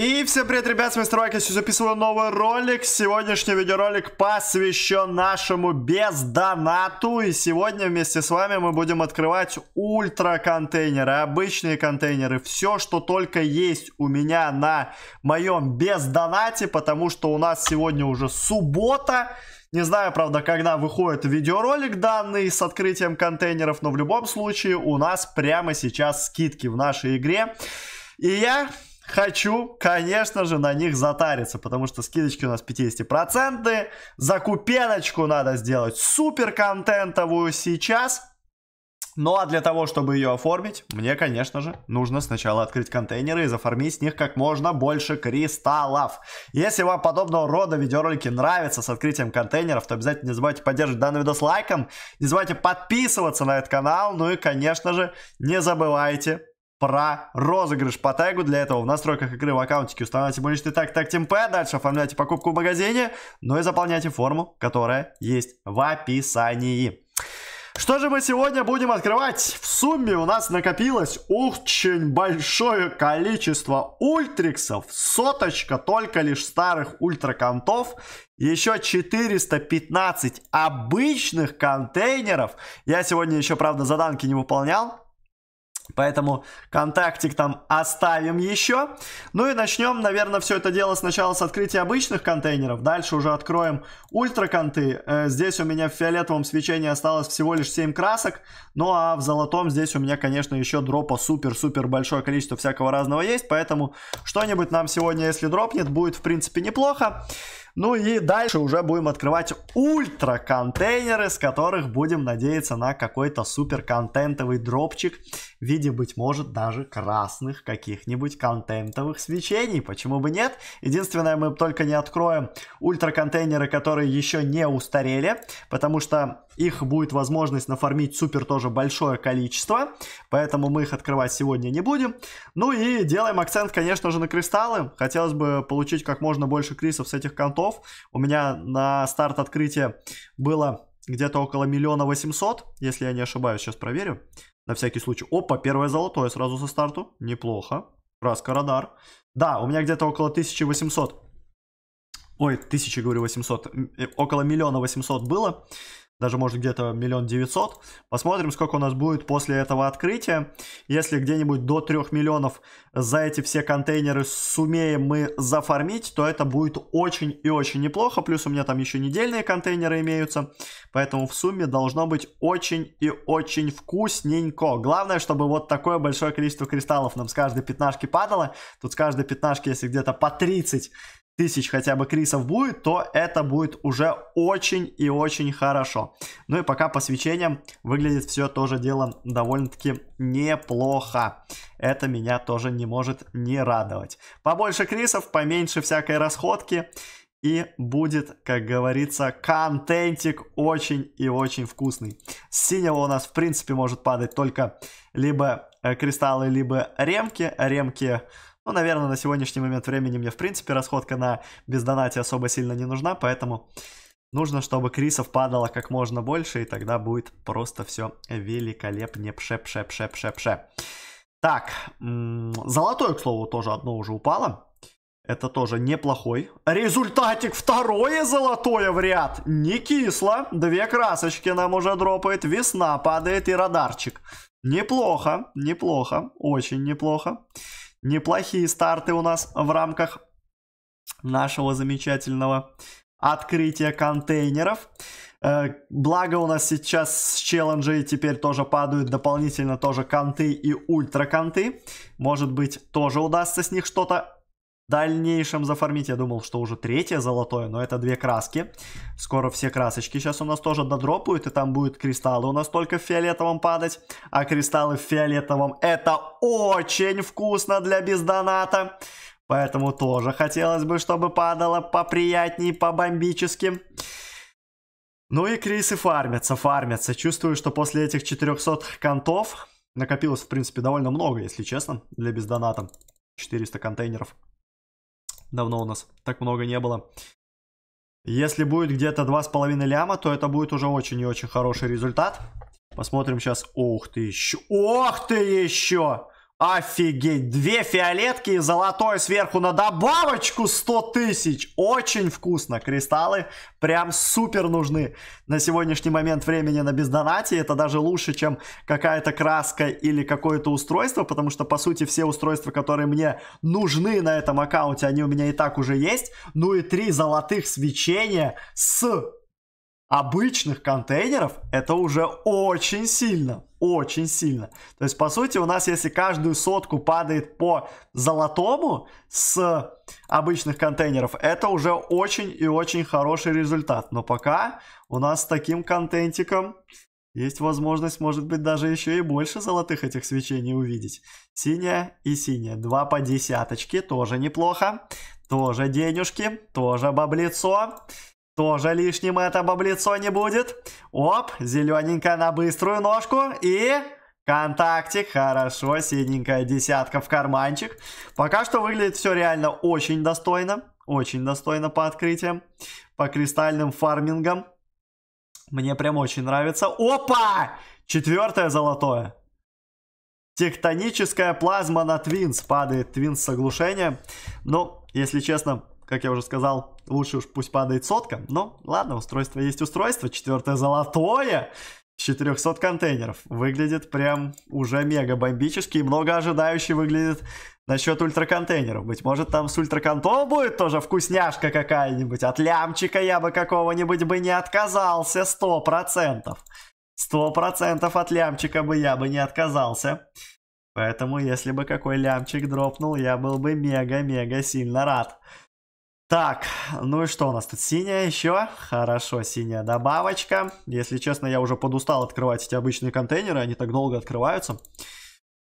И всем привет, ребят, с вами Стройк, я записываю новый ролик. Сегодняшний видеоролик посвящен нашему бездонату. И сегодня вместе с вами мы будем открывать ультра контейнеры, обычные контейнеры. Все, что только есть у меня на моем бездонате, потому что у нас сегодня уже суббота. Не знаю, правда, когда выходит видеоролик данный с открытием контейнеров, но в любом случае у нас прямо сейчас скидки в нашей игре. И я хочу, конечно же, на них затариться, потому что скидочки у нас 50%. За купеночку надо сделать супер контентовую сейчас. Ну а для того, чтобы ее оформить, мне, конечно же, нужно сначала открыть контейнеры и зафармить с них как можно больше кристаллов. Если вам подобного рода видеоролики нравятся с открытием контейнеров, то обязательно не забывайте поддерживать данный видос лайком, не забывайте подписываться на этот канал, ну и, конечно же, не забывайте про розыгрыш по тегу. Для этого в настройках игры в аккаунтике устанавливайте буличный так так темп, дальше оформляйте покупку в магазине, ну и заполняйте форму, которая есть в описании. Что же мы сегодня будем открывать? В сумме у нас накопилось очень большое количество ультриксов, соточка только лишь старых ультраконтов, еще 415 обычных контейнеров. Я сегодня еще, правда, заданки не выполнял, Поэтому контактик там оставим еще. Ну и начнем, наверное, все это дело сначала с открытия обычных контейнеров. Дальше уже откроем ультраконты. Э, здесь у меня в фиолетовом свечении осталось всего лишь 7 красок. Ну а в золотом здесь у меня, конечно, еще дропа супер-супер большое количество всякого разного есть. Поэтому что-нибудь нам сегодня, если дропнет, будет в принципе неплохо. Ну и дальше уже будем открывать ультра контейнеры, с которых будем надеяться на какой-то супер контентовый дропчик в виде, быть может, даже красных каких-нибудь контентовых свечений. Почему бы нет? Единственное, мы только не откроем ультра контейнеры, которые еще не устарели, потому что их будет возможность нафармить супер тоже большое количество, поэтому мы их открывать сегодня не будем. Ну и делаем акцент, конечно же, на кристаллы. Хотелось бы получить как можно больше крисов с этих контов. У меня на старт открытия было где-то около миллиона восемьсот, если я не ошибаюсь, сейчас проверю. На всякий случай. Опа, первое золотое сразу со старту. Неплохо. Краска радар. Да, у меня где-то около 1800. Ой, тысячи, говорю, 800. Э, около миллиона 800 было даже может где-то миллион девятьсот. Посмотрим, сколько у нас будет после этого открытия. Если где-нибудь до 3 миллионов за эти все контейнеры сумеем мы зафармить, то это будет очень и очень неплохо. Плюс у меня там еще недельные контейнеры имеются. Поэтому в сумме должно быть очень и очень вкусненько. Главное, чтобы вот такое большое количество кристаллов нам с каждой пятнашки падало. Тут с каждой пятнашки, если где-то по 30 тысяч хотя бы крисов будет, то это будет уже очень и очень хорошо. Ну и пока по свечениям выглядит все тоже дело довольно-таки неплохо. Это меня тоже не может не радовать. Побольше крисов, поменьше всякой расходки. И будет, как говорится, контентик очень и очень вкусный. С синего у нас, в принципе, может падать только либо э, кристаллы, либо ремки. Ремки ну, наверное, на сегодняшний момент времени мне, в принципе, расходка на бездонате особо сильно не нужна, поэтому нужно, чтобы крисов падало как можно больше, и тогда будет просто все великолепнее. Пше-пше-пше-пше-пше. Так, золотое, к слову, тоже одно уже упало. Это тоже неплохой. Результатик второе золотое в ряд. Не кисло. Две красочки нам уже дропает. Весна падает и радарчик. Неплохо, неплохо, очень неплохо. Неплохие старты у нас в рамках нашего замечательного открытия контейнеров. Э, благо у нас сейчас с челленджей теперь тоже падают дополнительно тоже конты и ультра конты. Может быть тоже удастся с них что-то дальнейшем зафармить. Я думал, что уже третье золотое, но это две краски. Скоро все красочки сейчас у нас тоже додропают, и там будут кристаллы у нас только в фиолетовом падать. А кристаллы в фиолетовом это очень вкусно для бездоната. Поэтому тоже хотелось бы, чтобы падало поприятнее, побомбически. Ну и крисы фармятся, фармятся. Чувствую, что после этих 400 контов накопилось, в принципе, довольно много, если честно, для бездоната. 400 контейнеров. Давно у нас так много не было. Если будет где-то 2,5 ляма, то это будет уже очень и очень хороший результат. Посмотрим сейчас. Ух ты еще. Ох ты еще! Офигеть, две фиолетки и золотой сверху на добавочку 100 тысяч. Очень вкусно. Кристаллы прям супер нужны на сегодняшний момент времени на бездонате. Это даже лучше, чем какая-то краска или какое-то устройство, потому что, по сути, все устройства, которые мне нужны на этом аккаунте, они у меня и так уже есть. Ну и три золотых свечения с обычных контейнеров это уже очень сильно, очень сильно. То есть, по сути, у нас, если каждую сотку падает по золотому с обычных контейнеров, это уже очень и очень хороший результат. Но пока у нас с таким контентиком есть возможность, может быть, даже еще и больше золотых этих свечений увидеть. Синяя и синяя. Два по десяточке, тоже неплохо. Тоже денежки, тоже баблицо. Тоже лишним это баблицо не будет. Оп, зелененькая на быструю ножку. И... Контактик, хорошо, синенькая десятка в карманчик. Пока что выглядит все реально очень достойно. Очень достойно по открытиям. По кристальным фармингам. Мне прям очень нравится. Опа! Четвертое золотое. Тектоническая плазма на Твинс. Падает Твинс с оглушением. Но ну, если честно, как я уже сказал, лучше уж пусть падает сотка. Но ладно, устройство есть устройство. Четвертое золотое. 400 контейнеров. Выглядит прям уже мега бомбически и много ожидающий выглядит насчет ультраконтейнеров. Быть может там с ультраконтов будет тоже вкусняшка какая-нибудь. От лямчика я бы какого-нибудь бы не отказался, сто процентов. Сто процентов от лямчика бы я бы не отказался. Поэтому если бы какой лямчик дропнул, я был бы мега-мега сильно рад. Так, ну и что у нас тут? Синяя еще? Хорошо, синяя добавочка. Если честно, я уже подустал открывать эти обычные контейнеры. Они так долго открываются.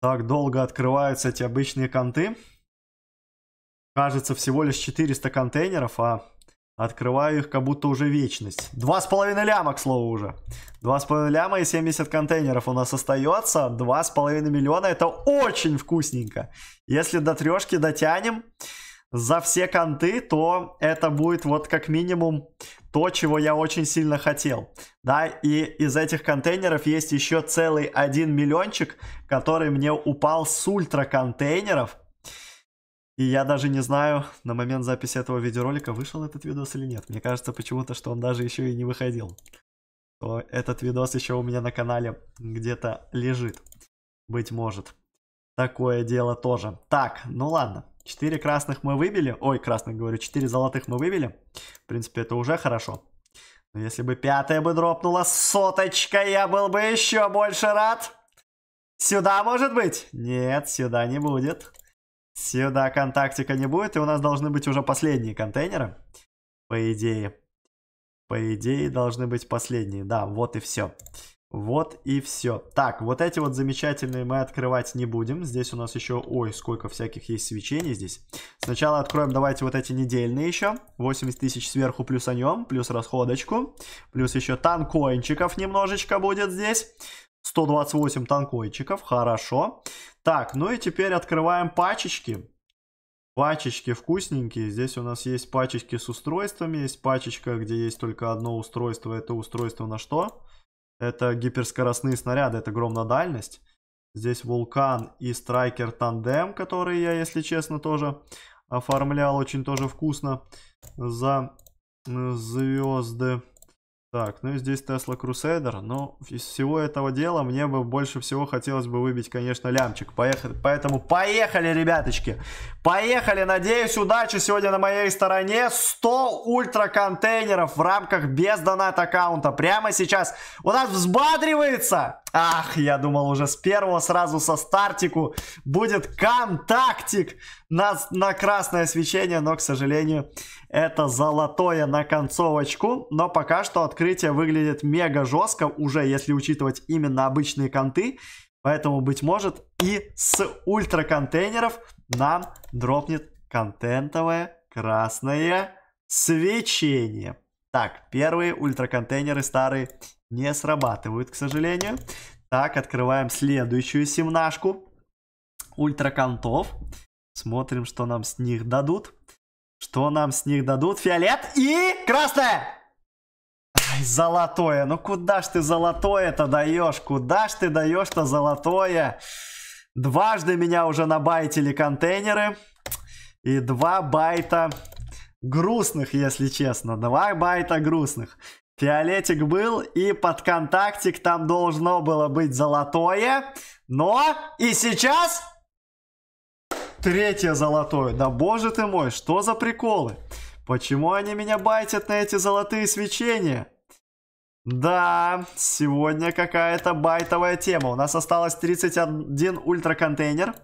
Так долго открываются эти обычные конты. Кажется, всего лишь 400 контейнеров, а открываю их как будто уже вечность. Два 2,5 ляма, к слову, уже. Два с половиной ляма и 70 контейнеров у нас остается. два с половиной миллиона, это очень вкусненько. Если до трешки дотянем за все конты, то это будет вот как минимум то, чего я очень сильно хотел. Да, и из этих контейнеров есть еще целый 1 миллиончик, который мне упал с ультра контейнеров. И я даже не знаю, на момент записи этого видеоролика, вышел этот видос или нет. Мне кажется почему-то, что он даже еще и не выходил. То этот видос еще у меня на канале где-то лежит. Быть может. Такое дело тоже. Так, ну ладно. 4 красных мы выбили. Ой, красных, говорю, 4 золотых мы выбили. В принципе, это уже хорошо. Но если бы пятая бы дропнула соточка, я был бы еще больше рад. Сюда может быть? Нет, сюда не будет. Сюда контактика не будет, и у нас должны быть уже последние контейнеры. По идее. По идее, должны быть последние. Да, вот и все. Все. Вот и все. Так, вот эти вот замечательные мы открывать не будем. Здесь у нас еще... Ой, сколько всяких есть свечений здесь. Сначала откроем, давайте, вот эти недельные еще. 80 тысяч сверху плюс о нем, плюс расходочку. Плюс еще танкоинчиков немножечко будет здесь. 128 танкоинчиков, хорошо. Так, ну и теперь открываем пачечки. Пачечки вкусненькие. Здесь у нас есть пачечки с устройствами. Есть пачечка, где есть только одно устройство. Это устройство на что? Это гиперскоростные снаряды, это огромная дальность. Здесь вулкан и страйкер тандем, который я, если честно, тоже оформлял очень тоже вкусно за звезды. Так, ну и здесь Tesla Crusader, но ну, из всего этого дела мне бы больше всего хотелось бы выбить, конечно, лямчик. Поехали, поэтому поехали, ребяточки! Поехали! Надеюсь, удачи сегодня на моей стороне. 100 ультра контейнеров в рамках без донат аккаунта. Прямо сейчас у нас взбадривается! Ах, я думал уже с первого сразу со стартику будет контактик на, на красное свечение, но, к сожалению, это золотое на концовочку. Но пока что открытие выглядит мега жестко, уже если учитывать именно обычные конты. Поэтому, быть может, и с ультра контейнеров нам дропнет контентовое красное свечение. Так, первые ультраконтейнеры старые не срабатывают, к сожалению. Так, открываем следующую семнашку. Ультракантов. Смотрим, что нам с них дадут. Что нам с них дадут? Фиолет и красное! Ай, золотое. Ну куда ж ты золотое-то даешь? Куда ж ты даешь-то золотое? Дважды меня уже набайтили контейнеры. И два байта грустных, если честно. Два байта грустных. Фиолетик был, и под контактик там должно было быть золотое. Но и сейчас третье золотое. Да боже ты мой, что за приколы? Почему они меня байтят на эти золотые свечения? Да, сегодня какая-то байтовая тема. У нас осталось 31 ультраконтейнер. контейнер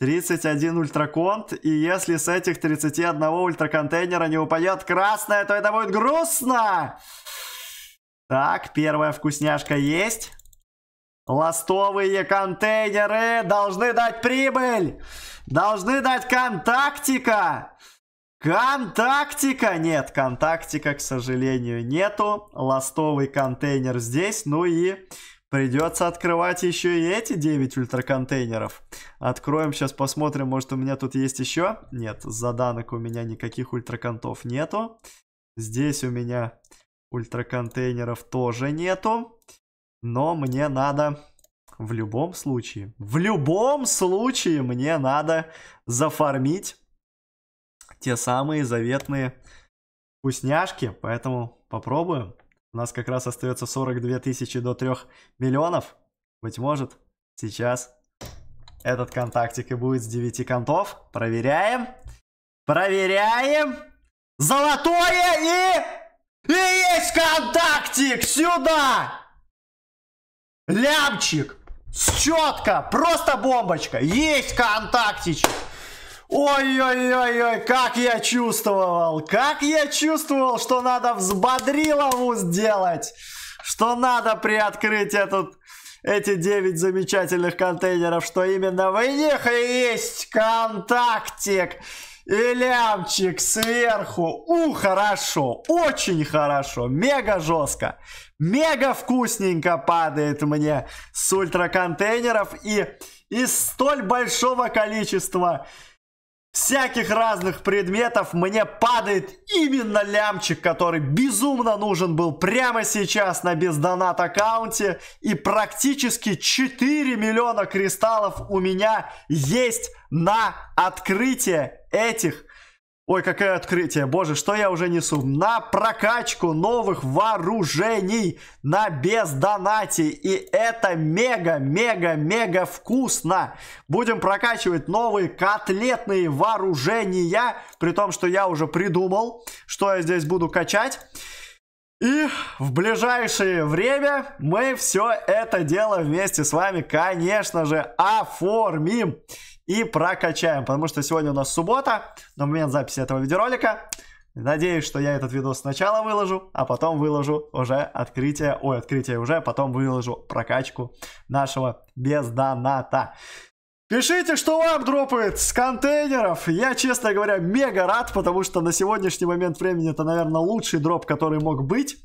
31 ультраконт, и если с этих 31 ультраконтейнера не упадет красная, то это будет грустно! Так, первая вкусняшка есть. Ластовые контейнеры должны дать прибыль! Должны дать контактика! Контактика! Нет, контактика, к сожалению, нету. Ластовый контейнер здесь, ну и Придется открывать еще и эти 9 ультраконтейнеров. Откроем, сейчас посмотрим, может у меня тут есть еще. Нет, заданок у меня никаких ультраконтов нету. Здесь у меня ультраконтейнеров тоже нету. Но мне надо в любом случае, в любом случае мне надо зафармить те самые заветные вкусняшки. Поэтому попробуем. У нас как раз остается 42 тысячи до 3 миллионов. Быть может, сейчас этот контактик и будет с 9 контов. Проверяем. Проверяем. Золотое и... И есть контактик! Сюда! Лямчик! Четко! Просто бомбочка! Есть контактичек! Ой-ой-ой-ой, как я чувствовал, как я чувствовал, что надо взбодрилову сделать, что надо приоткрыть этот, эти 9 замечательных контейнеров, что именно в них и есть контактик. И лямчик сверху. У, хорошо. Очень хорошо. Мега жестко. Мега вкусненько падает мне с ультра контейнеров и из столь большого количества всяких разных предметов мне падает именно лямчик, который безумно нужен был прямо сейчас на бездонат аккаунте. И практически 4 миллиона кристаллов у меня есть на открытие этих Ой, какое открытие. Боже, что я уже несу? На прокачку новых вооружений на бездонате. И это мега, мега, мега вкусно. Будем прокачивать новые котлетные вооружения. При том, что я уже придумал, что я здесь буду качать. И в ближайшее время мы все это дело вместе с вами, конечно же, оформим и прокачаем, потому что сегодня у нас суббота, на момент записи этого видеоролика. Надеюсь, что я этот видос сначала выложу, а потом выложу уже открытие, ой, открытие уже, а потом выложу прокачку нашего без доната. Пишите, что вам дропает с контейнеров. Я, честно говоря, мега рад, потому что на сегодняшний момент времени это, наверное, лучший дроп, который мог быть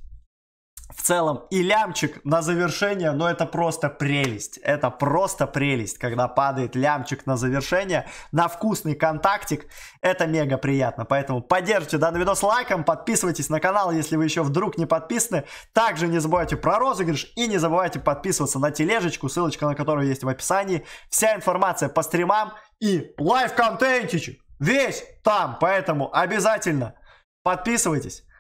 целом. И лямчик на завершение, но ну, это просто прелесть. Это просто прелесть, когда падает лямчик на завершение, на вкусный контактик. Это мега приятно. Поэтому поддержите данный видос лайком, подписывайтесь на канал, если вы еще вдруг не подписаны. Также не забывайте про розыгрыш и не забывайте подписываться на тележечку, ссылочка на которую есть в описании. Вся информация по стримам и лайв контентич весь там. Поэтому обязательно подписывайтесь.